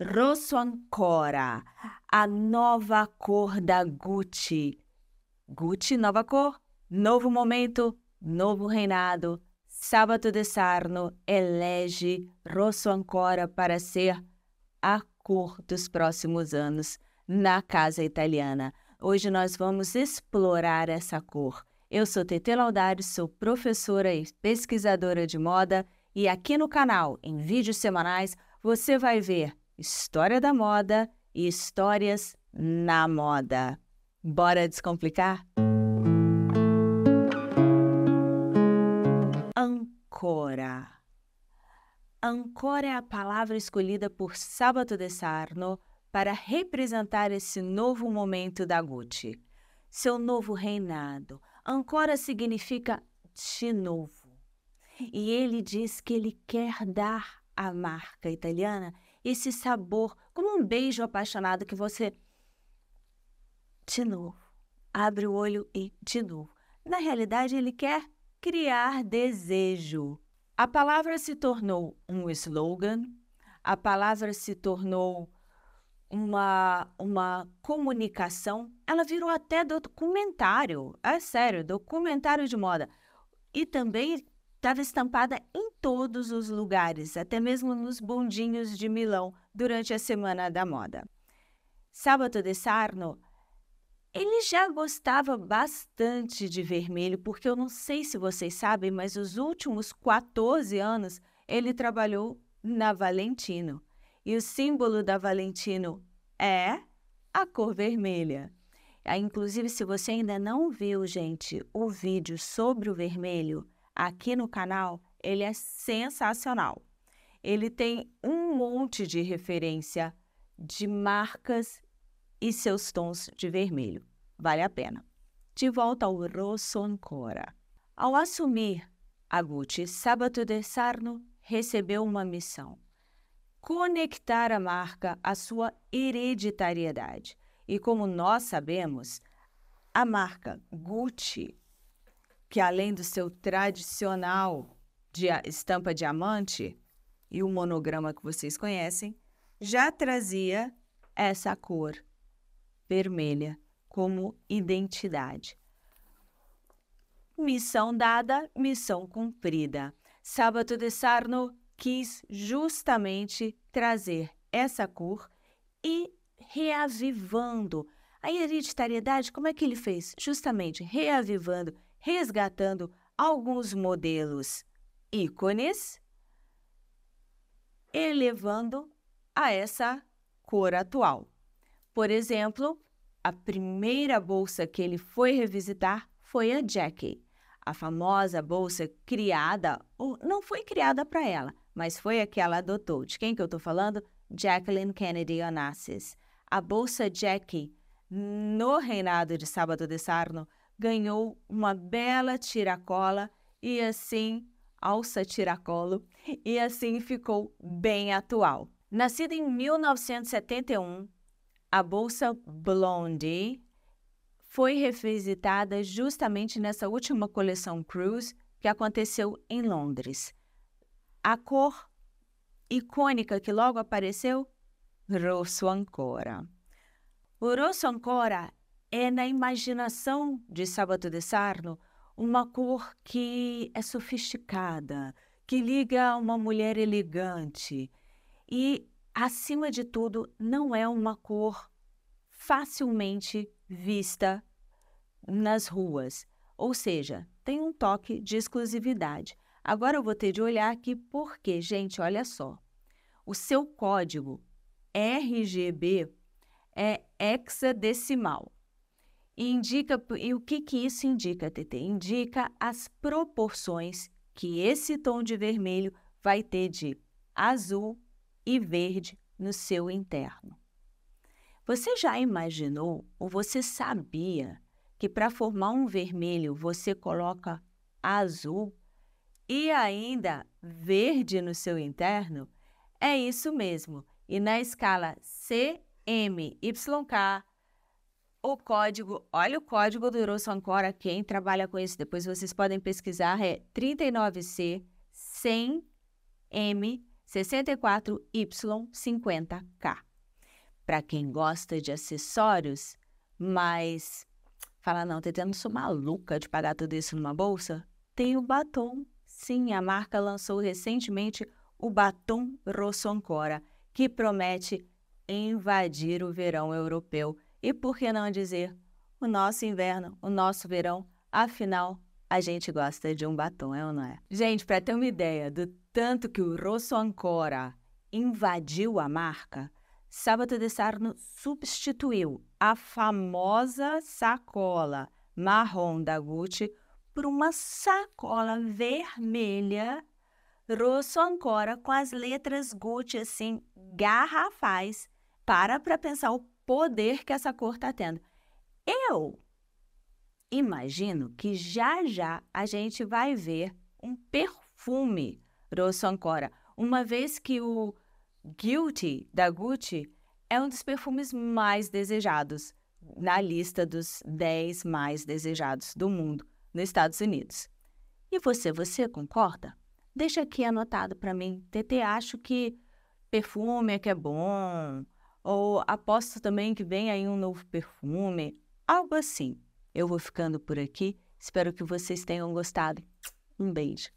Rosso Ancora, a nova cor da Gucci. Gucci, nova cor, novo momento, novo reinado. Sábado de Sarno elege Rosso Ancora para ser a cor dos próximos anos na casa italiana. Hoje nós vamos explorar essa cor. Eu sou Tete Laudari, sou professora e pesquisadora de moda e aqui no canal, em vídeos semanais, você vai ver história da moda e histórias na moda. Bora descomplicar? Ancora. Ancora é a palavra escolhida por Sabato de Sarno para representar esse novo momento da Gucci. Seu novo reinado. Ancora significa de novo. E ele diz que ele quer dar à marca italiana esse sabor, como um beijo apaixonado que você. De novo. Abre o olho e de novo. Na realidade, ele quer criar desejo. A palavra se tornou um slogan, a palavra se tornou uma, uma comunicação, ela virou até documentário, é sério, documentário de moda. E também estava estampada em todos os lugares, até mesmo nos bondinhos de Milão, durante a Semana da Moda. Sábado de Sarno, ele já gostava bastante de vermelho, porque eu não sei se vocês sabem, mas os últimos 14 anos ele trabalhou na Valentino. E o símbolo da Valentino é a cor vermelha. Ah, inclusive, se você ainda não viu, gente, o vídeo sobre o vermelho aqui no canal, ele é sensacional. Ele tem um monte de referência de marcas e seus tons de vermelho. Vale a pena. De volta ao Rosso Ancora. Ao assumir a Gucci, Sabato de Sarno recebeu uma missão: conectar a marca à sua hereditariedade. E como nós sabemos, a marca Gucci, que além do seu tradicional de estampa diamante e o monograma que vocês conhecem, já trazia essa cor vermelha como identidade. Missão dada, missão cumprida. Sábado de Sarno quis justamente trazer essa cor e reavivando a hereditariedade. Como é que ele fez? Justamente reavivando, resgatando alguns modelos ícones, elevando a essa cor atual. Por exemplo, a primeira bolsa que ele foi revisitar foi a Jackie, a famosa bolsa criada, ou não foi criada para ela, mas foi a que ela adotou. De quem que eu estou falando? Jacqueline Kennedy Onassis. A bolsa Jackie, no reinado de Sábado de Sarno, ganhou uma bela tiracola e assim alça tiracolo, e assim ficou bem atual. Nascida em 1971, a bolsa Blondie foi revisitada justamente nessa última coleção Cruise que aconteceu em Londres. A cor icônica que logo apareceu, rosso ancora. O rosso ancora é na imaginação de sábado de Sarno uma cor que é sofisticada, que liga a uma mulher elegante. E, acima de tudo, não é uma cor facilmente vista nas ruas. Ou seja, tem um toque de exclusividade. Agora eu vou ter de olhar aqui porque, gente, olha só. O seu código RGB é hexadecimal. E indica e o que que isso indica, TT? Indica as proporções que esse tom de vermelho vai ter de azul e verde no seu interno. Você já imaginou ou você sabia que para formar um vermelho você coloca azul e ainda verde no seu interno? É isso mesmo. E na escala CMYK o código, olha o código do Eurosancora, quem trabalha com isso, depois vocês podem pesquisar, é 39C 100M 64Y50K. Para quem gosta de acessórios, mas fala, não, tentando sou maluca de pagar tudo isso numa bolsa, tem o batom. Sim, a marca lançou recentemente o batom Rossoncora, que promete invadir o verão europeu e por que não dizer o nosso inverno, o nosso verão? Afinal, a gente gosta de um batom, é ou não é? Gente, para ter uma ideia do tanto que o Rosso Ancora invadiu a marca, Sabato de Sarno substituiu a famosa sacola marrom da Gucci por uma sacola vermelha Rosso Ancora com as letras Gucci assim garrafais. Para para pensar o poder que essa cor está tendo. Eu imagino que já já a gente vai ver um perfume Rosso Ancora, uma vez que o Guilty da Gucci é um dos perfumes mais desejados na lista dos 10 mais desejados do mundo nos Estados Unidos. E você, você concorda? Deixa aqui anotado para mim. TT, acho que perfume é que é bom, ou aposto também que vem aí um novo perfume, algo assim. Eu vou ficando por aqui, espero que vocês tenham gostado. Um beijo.